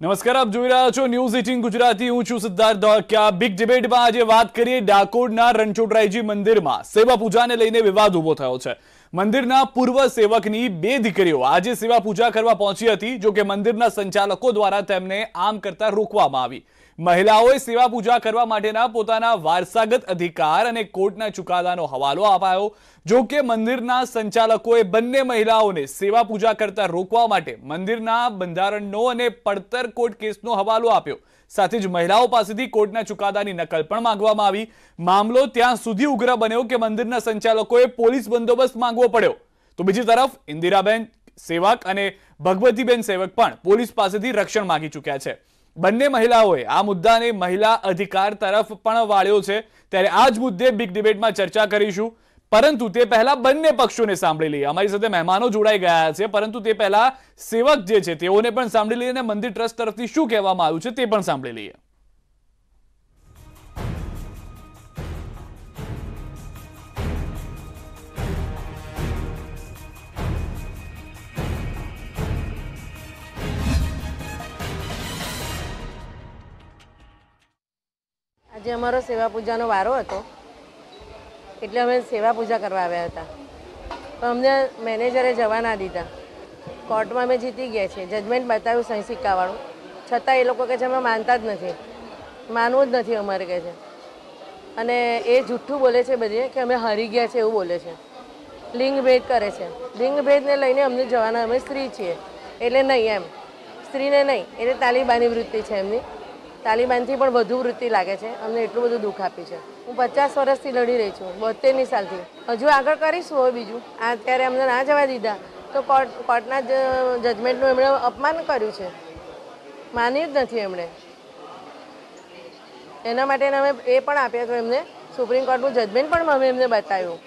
નમસ્કાર આપ જોઈ રહ્યા છો ન્યૂઝ એટીન ગુજરાતી હું છું સિદ્ધાર્થ ધોળકિયા બિગ ડિબેટમાં આજે વાત કરીએ ડાકોરના રણછોડરાયજી મંદિરમાં સેવા પૂજાને લઈને વિવાદ ઉભો થયો છે મંદિરના પૂર્વ સેવકની બે દીકરીઓ આજે સેવા પૂજા કરવા પહોંચી હતી જો કે મંદિરના સંચાલકો દ્વારા તેમને આમ કરતા રોકવામાં આવી મહિલાઓએ સેવા પૂજા કરવા માટેના પોતાના વારસાગત અધિકાર અને કોર્ટના ચુકાદાનો હવાલો અપાયો જો કે મંદિરના સંચાલકોએ બંને મહિલાઓને સેવા પૂજા કરતા રોકવા માટે મંદિરના બંધારણનો અને પડતર કોર્ટ કેસનો હવાલો આપ્યો સાથે જ મહિલાઓ પાસેથી કોર્ટના ચુકાદાની નકલ પણ માંગવામાં આવી મામલો ત્યાં સુધી ઉગ્ર બન્યો કે મંદિરના સંચાલકોએ પોલીસ બંદોબસ્ત માંગવો પડ્યો તો બીજી તરફ ઇન્દિરાબેન સેવક અને ભગવતીબેન સેવક પણ પોલીસ પાસેથી રક્ષણ માંગી ચુક્યા છે બંને મહિલાઓએ આ મુદ્દાને મહિલા અધિકાર તરફ પણ વાળ્યો છે ત્યારે આ જ મુદ્દે બિગ ડિબેટમાં ચર્ચા કરીશું પરંતુ તે પહેલા બંને પક્ષોને સાંભળી લઈએ અમારી સાથે મહેમાનો જોડાઈ ગયા છે પરંતુ તે પહેલા સેવક જે છે તેઓને પણ સાંભળી લઈએ અને મંદિર ટ્રસ્ટ તરફથી શું કહેવામાં આવ્યું છે તે પણ સાંભળી લઈએ આજે અમારો સેવા પૂજાનો વારો હતો એટલે અમે સેવા પૂજા કરવા આવ્યા હતા તો અમને મેનેજરે જવા ના દીધા કોર્ટમાં અમે જીતી ગયા છીએ જજમેન્ટ બતાવ્યું સહી સિક્કાવાળું છતાં એ લોકો કહે છે અમે માનતા જ નથી માનવું જ નથી અમારે કહે છે અને એ જૂઠ્ઠું બોલે છે બધે કે અમે હારી ગયા છે એવું બોલે છે લિંગભેદ કરે છે લિંગભેદને લઈને અમને જવાના અમે સ્ત્રી છીએ એટલે નહીં એમ સ્ત્રીને નહીં એટલે તાલિબાની વૃત્તિ છે એમની તાલિબાનથી પણ વધુ વૃત્તિ લાગે છે અમને એટલું બધું દુઃખ આપ્યું છે હું પચાસ વર્ષથી લડી રહી છું બોતેરની સાલથી હજુ આગળ કરીશું હવે બીજું આ અત્યારે અમને ના જવા દીધા તો કોર્ટ કોર્ટના જજમેન્ટનું એમણે અપમાન કર્યું છે માન્યું જ નથી એમણે એના માટે અમે એ પણ આપ્યા તો એમને સુપ્રીમ કોર્ટનું જજમેન્ટ પણ અમે એમને બતાવ્યું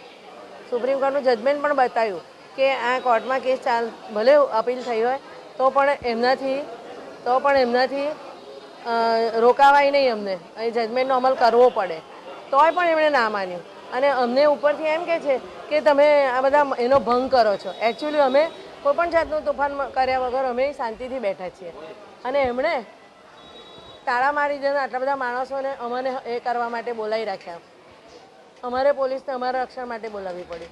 સુપ્રીમ કોર્ટનું જજમેન્ટ પણ બતાવ્યું કે આ કોર્ટમાં કેસ ચાલ ભલે અપીલ થઈ હોય તો પણ એમનાથી તો પણ એમનાથી રોકાવાય નહીં અમને અહીં જજમેન્ટનો અમલ કરવો પડે તોય પણ એમણે ના માન્યું અને અમને ઉપરથી એમ કે છે કે તમે આ બધા એનો ભંગ કરો છો એકચ્યુઅલી અમે કોઈપણ જાતનું તોફાન કર્યા વગર અમે શાંતિથી બેઠા છીએ અને એમણે તાળા મારી જઈને આટલા બધા માણસોને અમને એ કરવા માટે બોલાવી રાખ્યા અમારે પોલીસને અમારા રક્ષણ માટે બોલાવવી પડી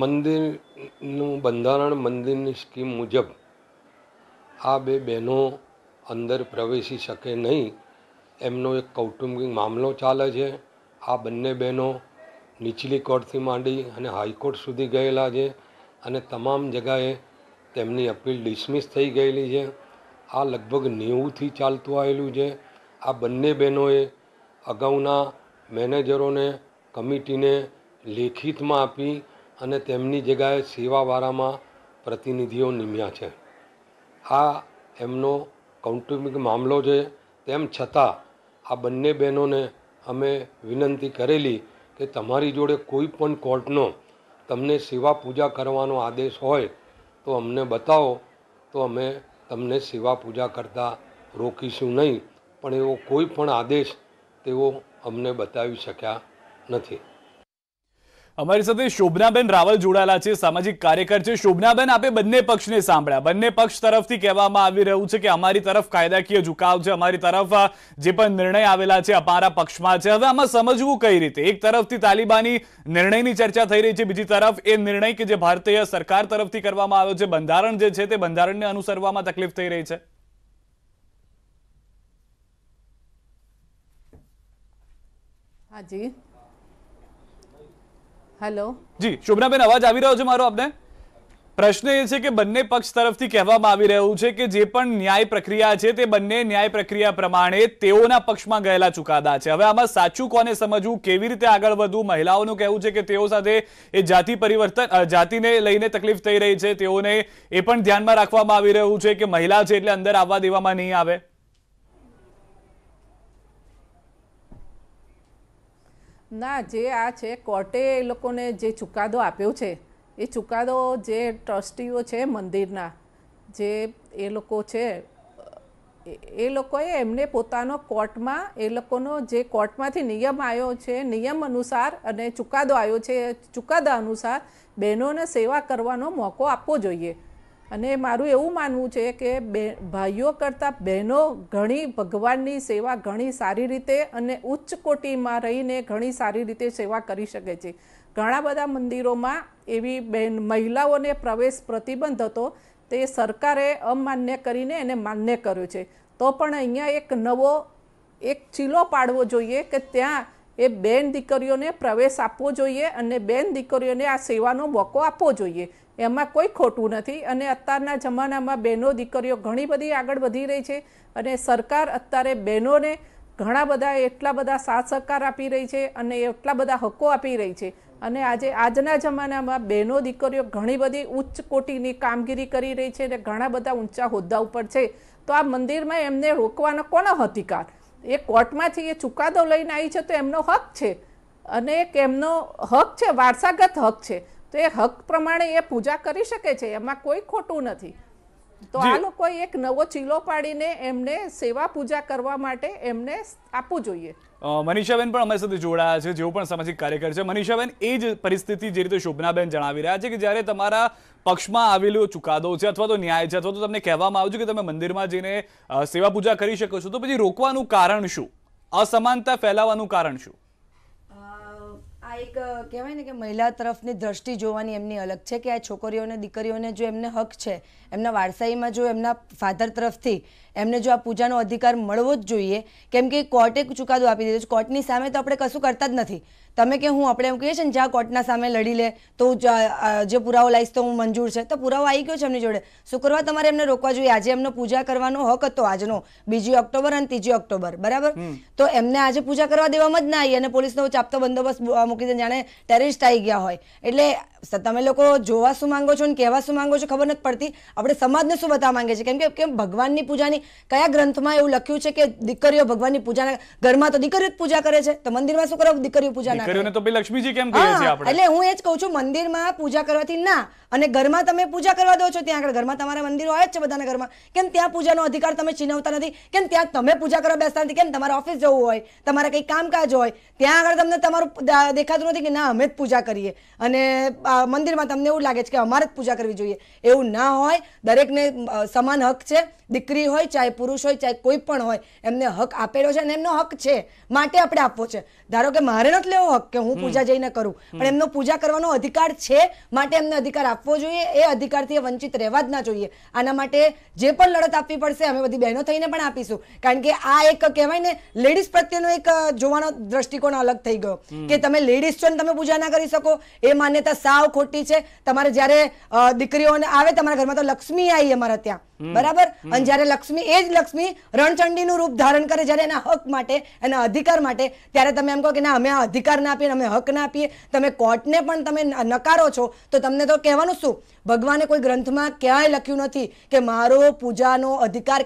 મંદિરનું બંધારણ મંદિરની સ્કીમ મુજબ આ બે બહેનો અંદર પ્રવેશી શકે નહીં એમનો એક કૌટુંબિક મામલો ચાલે છે આ બંને બહેનો નીચલી કોર્ટથી માંડી અને હાઈકોર્ટ સુધી ગયેલા છે અને તમામ જગાએ તેમની અપીલ ડિસમિસ થઈ ગયેલી છે આ લગભગ નેવુંથી ચાલતું આવેલું છે આ બંને બહેનોએ અગાઉના મેનેજરોને કમિટીને લેખિતમાં આપી અને તેમની જગાએ સેવાવાળામાં પ્રતિનિધિઓ નિમ્યા છે આ એમનો કૌટુંબિક મામલો છે તેમ છતાં આ બંને બહેનોને અમે વિનંતી કરેલી કે તમારી જોડે કોઈ પણ કોર્ટનો તમને સેવા પૂજા કરવાનો આદેશ હોય તો અમને બતાવો તો અમે તમને સેવા પૂજા કરતાં રોકીશું નહીં પણ એવો કોઈ પણ આદેશ તેઓ અમને બતાવી શક્યા નથી અમારી સાથે શોભનાબેન રાવલ જોડાયેલા છે સામાજિક કાર્યકર છે શોભનાબેન આપે બંને પક્ષને સાંભળ્યા બંને પક્ષ તરફથી કહેવામાં આવી રહ્યું છે કે અમારી તરફ કાયદાકીય ઝુકાવ છે અમારી તરફ જે પણ નિર્ણય આવેલા છે અમારા પક્ષમાં છે હવે આમાં સમજવું કઈ રીતે એક તરફથી તાલિબાની નિર્ણયની ચર્ચા થઈ રહી છે બીજી તરફ એ નિર્ણય કે જે ભારતીય સરકાર તરફથી કરવામાં આવ્યો છે બંધારણ જે છે તે બંધારણને અનુસરવામાં તકલીફ થઈ રહી છે હાજી હેલો જી શુભનાબેન અવાજ આવી રહ્યો છે મારો આપને પ્રશ્ન એ છે કે બંને પક્ષ તરફથી કહેવામાં આવી રહ્યું છે કે જે પણ ન્યાય પ્રક્રિયા છે તે બંને ન્યાય પ્રક્રિયા પ્રમાણે તેઓના પક્ષમાં ગયેલા ચુકાદા છે હવે આમાં સાચું કોને સમજવું કેવી રીતે આગળ વધવું મહિલાઓનું કહેવું છે કે તેઓ સાથે એ જાતિ પરિવર્તન જાતિને લઈને તકલીફ થઈ રહી છે તેઓને એ પણ ધ્યાનમાં રાખવામાં આવી રહ્યું છે કે મહિલા છે એટલે અંદર આવવા દેવામાં નહીં આવે ના જે આ છે કોર્ટે એ લોકોને જે ચુકાદો આપ્યો છે એ ચુકાદો જે ટ્રસ્ટીઓ છે મંદિરના જે એ લોકો છે એ લોકોએ એમને પોતાનો કોર્ટમાં એ લોકોનો જે કોર્ટમાંથી નિયમ આવ્યો છે નિયમ અનુસાર અને ચુકાદો આવ્યો છે ચુકાદા અનુસાર બહેનોને સેવા કરવાનો મોકો આપવો જોઈએ અને મારું એવું માનવું છે કે બે ભાઈઓ કરતાં બહેનો ઘણી ભગવાનની સેવા ઘણી સારી રીતે અને ઉચ્ચ કોટીમાં રહીને ઘણી સારી રીતે સેવા કરી શકે છે ઘણા બધા મંદિરોમાં એવી બહેન મહિલાઓને પ્રવેશ પ્રતિબંધ હતો તે સરકારે અમાન્ય કરીને એને માન્ય કર્યો છે તો પણ અહીંયા એક નવો એક ચીલો પાડવો જોઈએ કે ત્યાં એ બેન દીકરીઓને પ્રવેશ આપવો જોઈએ અને બેન દીકરીઓને આ સેવાનો મોકો આપવો જોઈએ એમાં કોઈ ખોટું નથી અને અત્યારના જમાનામાં બહેનો દીકરીઓ ઘણી બધી આગળ વધી રહી છે અને સરકાર અત્યારે બહેનોને ઘણા બધા એટલા બધા સાથ સહકાર આપી રહી છે અને એટલા બધા હકો આપી રહી છે અને આજે આજના જમાનામાં બહેનો દીકરીઓ ઘણી બધી ઉચ્ચ કોટીની કામગીરી કરી રહી છે અને ઘણા બધા ઊંચા હોદ્દા ઉપર છે તો આ મંદિરમાં એમને રોકવાનો કોનો અધિકાર એ કોર્ટમાંથી એ ચુકાદો લઈને આવી છે તો એમનો હક છે અને એક એમનો હક છે વારસાગત હક છે તો એ હક પ્રમાણે એ પૂજા કરી શકે છે એમાં કોઈ ખોટું નથી તો આ લોકોએ એક નવો ચીલો પાડીને એમને સેવા પૂજા કરવા માટે એમને આપવું જોઈએ મનીષાબેન પણ અમારી સાથે જોડાયા છે જેઓ પણ સામાજિક કાર્યકર છે મનીષાબેન એ જ પરિસ્થિતિ જે રીતે શોભનાબેન જણાવી રહ્યા છે કે જ્યારે તમારા પક્ષમાં આવેલો ચુકાદો છે અથવા તો ન્યાય છે અથવા તો તમને કહેવામાં આવ્યું છે કે તમે મંદિરમાં જઈને સેવા પૂજા કરી શકો છો તો પછી રોકવાનું કારણ શું અસમાનતા ફેલાવાનું કારણ શું આ એક કહેવાય ને કે મહિલા તરફની દ્રષ્ટિ જોવાની એમની અલગ છે કે આ છોકરીઓને દીકરીઓને જો એમને હક છે એમના વારસાઈમાં જો એમના ફાધર તરફથી એમને જો આ પૂજાનો અધિકાર મળવો જ જોઈએ કેમ કે કોર્ટે ચુકાદો આપી દીધો કોર્ટની સામે તો આપણે કશું કરતા જ નથી તમે કે હું આપણે એમ કહીએ છીએ ને જ્યાં કોર્ટના સામે લડી લે તો જે પુરાવો લાવીશ તો હું મંજૂર છે તો પુરાવો આવી ગયો છે એમની જોડે શુક્રવાર તમારે એમને રોકવા જોઈએ આજે એમનો પૂજા કરવાનો હક હતો આજનો બીજી ઓક્ટોબર અને ત્રીજી ઓક્ટોબર બરાબર તો એમને આજે પૂજા કરવા દેવામાં જ ના આવી અને પોલીસનો ચાપતો બંદોબસ્ત મૂકી દે જાણે ટેરિસ્ટ આવી ગયા હોય એટલે તમે લોકો જોવા શું માંગો છો ને કહેવા શું માંગો છો ખબર નથી પડતી આપણે સમાજને શું બતાવવા માંગે છે કેમ કે ભગવાનની પૂજાની કયા ગ્રંથમાં એવું લખ્યું છે કે દીકરીઓ ભગવાનની પૂજા ઘરમાં તો દીકરીઓ જ પૂજા કરે છે તો મંદિરમાં શું કરો દીકરીઓ પૂજા દીકરીઓને તો ભાઈ લક્ષ્મીજી કેમ કહીએ છીએ આપણે એટલે હું એ જ કહું છું મંદિરમાં પૂજા કરવાથી ના અને ઘરમાં તમે પૂજા કરવા દો છો ત્યાં આગળ ઘરમાં તમારા મંદિર હોય જ છે બધાના ઘરમાં કેમ ત્યાં પૂજાનો અધિકાર તમે છીનવતા નથી કેમ ત્યાં તમે પૂજા કરવા બેસતા નથી કેમ તમારે ઓફિસ જવું હોય તમારા કંઈ કામકાજ હોય ત્યાં આગળ તમને તમારું દેખાતું નથી કે ના અમે જ પૂજા કરીએ અને મંદિરમાં તમને એવું લાગે છે કે અમારે જ પૂજા કરવી જોઈએ એવું ના હોય દરેકને સમાન હક છે દીકરી હોય ચાહે પુરુષ હોય ચાહે કોઈ પણ હોય એમને હક આપેલો છે અને એમનો હક છે માટે આપણે આપવો છે ધારો કે મારે નથી લેવો હક કે હું પૂજા જઈને કરું પણ એમનો પૂજા કરવાનો અધિકાર છે માટે એમને અધિકાર આપવો જોઈએ એ અધિકારથી વંચિત રહેવા જ ના જોઈએ આના માટે જે પણ લડત આપવી પડશે અમે બધી બહેનો થઈને પણ આપીશું કારણ કે આ એક કહેવાય ને લેડીઝ પ્રત્યેનો એક જોવાનો દ્રષ્ટિકોણ અલગ થઈ ગયો કે તમે લેડીઝ છો ને તમે પૂજા ના કરી શકો એ માન્યતા સાવ ખોટી છે તમારે જ્યારે દીકરીઓને આવે તમારા ઘરમાં તો લક્ષ્મી આવી અમારા ત્યાં બરાબર અને જ્યારે લક્ષ્મી એ જ લક્ષ્મી રણચંડીનું રૂપ ધારણ કરે જયારે એના હક માટે એના અધિકાર માટે ત્યારે તમે એમ કહો કે ના અમે અધિકાર ના આપીએ અમે હક ના આપીએ તમે કોર્ટને પણ તમે નકારો છો તો તમને તો કહેવાનું શું ભગવાને કોઈ ગ્રંથમાં ક્યાંય લખ્યું નથી કે મારો પૂજાનો અધિકાર